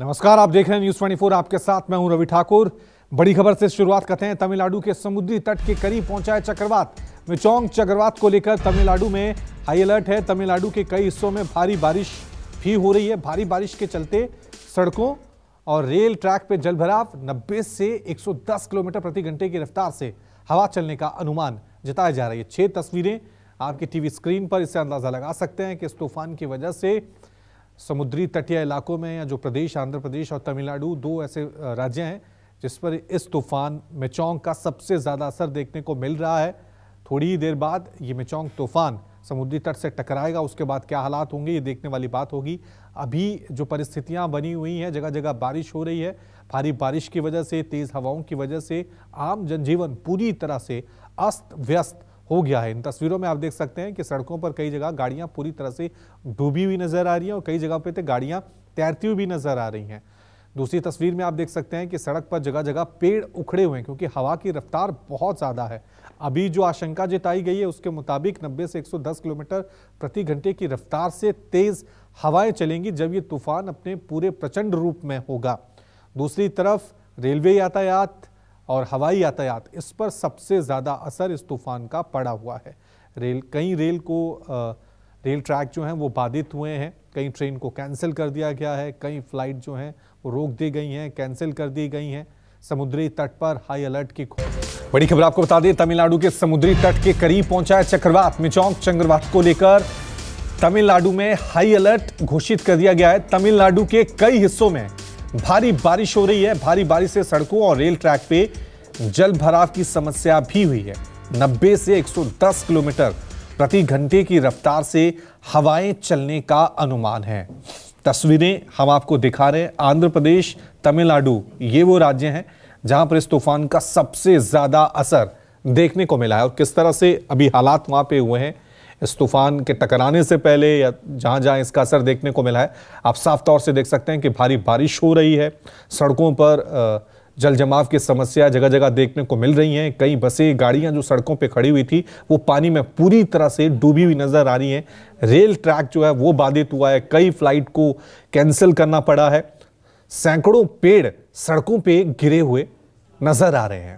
नमस्कार आप देख रहे हैं न्यूज 24 आपके साथ मैं हूं रवि ठाकुर बड़ी खबर से शुरुआत करते हैं तमिलनाडु के समुद्री तट के करीब पहुंचा है चक्रवात मिचोंग चक्रवात को लेकर तमिलनाडु में हाई अलर्ट है तमिलनाडु के कई हिस्सों में भारी बारिश भी हो रही है भारी बारिश के चलते सड़कों और रेल ट्रैक पर जल नब्बे से एक किलोमीटर प्रति घंटे की रफ्तार से हवा चलने का अनुमान जताया जा रही है छह तस्वीरें आपकी टीवी स्क्रीन पर इससे अंदाजा लगा सकते हैं कि इस तूफान की वजह से समुद्री तटीय इलाकों में या जो प्रदेश आंध्र प्रदेश और तमिलनाडु दो ऐसे राज्य हैं जिस पर इस तूफान मेचोंग का सबसे ज़्यादा असर देखने को मिल रहा है थोड़ी ही देर बाद ये मेचोंग तूफान समुद्री तट से टकराएगा उसके बाद क्या हालात होंगे ये देखने वाली बात होगी अभी जो परिस्थितियां बनी हुई हैं जगह जगह बारिश हो रही है भारी बारिश की वजह से तेज़ हवाओं की वजह से आम जनजीवन पूरी तरह से अस्त व्यस्त हो गया है इन तस्वीरों में आप देख सकते हैं कि सड़कों पर कई जगह गाड़ियां पूरी तरह से डूबी हुई नजर आ रही हैं और कई जगह पर तो गाड़ियां तैरती हुई भी नजर आ रही हैं दूसरी तस्वीर में आप देख सकते हैं कि सड़क पर जगह जगह पेड़ उखड़े हुए हैं क्योंकि हवा की रफ्तार बहुत ज़्यादा है अभी जो आशंका जताई गई है उसके मुताबिक 90 से 110 किलोमीटर प्रति घंटे की रफ्तार से तेज़ हवाएं चलेंगी जब ये तूफान अपने पूरे प्रचंड रूप में होगा दूसरी तरफ रेलवे यातायात और हवाई यातायात इस पर सबसे ज़्यादा असर इस तूफान का पड़ा हुआ है रेल कई रेल को आ, रेल ट्रैक जो हैं वो बाधित हुए हैं कई ट्रेन को कैंसिल कर दिया गया है कई फ़्लाइट जो हैं वो रोक दी गई हैं कैंसिल कर दी गई हैं समुद्री तट पर हाई अलर्ट की बड़ी खबर आपको बता दें तमिलनाडु के समुद्री तट के करीब पहुंचा है चक्रवात मिचौक चक्रवात को लेकर तमिलनाडु में हाई अलर्ट घोषित कर दिया गया है तमिलनाडु के कई हिस्सों में भारी बारिश हो रही है भारी बारिश से सड़कों और रेल ट्रैक पे जल भराव की समस्या भी हुई है 90 से 110 किलोमीटर प्रति घंटे की रफ्तार से हवाएं चलने का अनुमान है तस्वीरें हम आपको दिखा रहे हैं आंध्र प्रदेश तमिलनाडु ये वो राज्य हैं जहां पर इस तूफान का सबसे ज़्यादा असर देखने को मिला है और किस तरह से अभी हालात वहां पे हुए हैं इस तूफान के टकराने से पहले या जहाँ जहाँ इसका असर देखने को मिला है आप साफ तौर से देख सकते हैं कि भारी बारिश हो रही है सड़कों पर जल जमाव की समस्या जगह जगह देखने को मिल रही हैं कई बसें गाड़ियां जो सड़कों पे खड़ी हुई थी वो पानी में पूरी तरह से डूबी हुई नज़र आ रही हैं रेल ट्रैक जो है वो बाधित हुआ है कई फ्लाइट को कैंसिल करना पड़ा है सैकड़ों पेड़ सड़कों पे गिरे हुए नज़र आ रहे हैं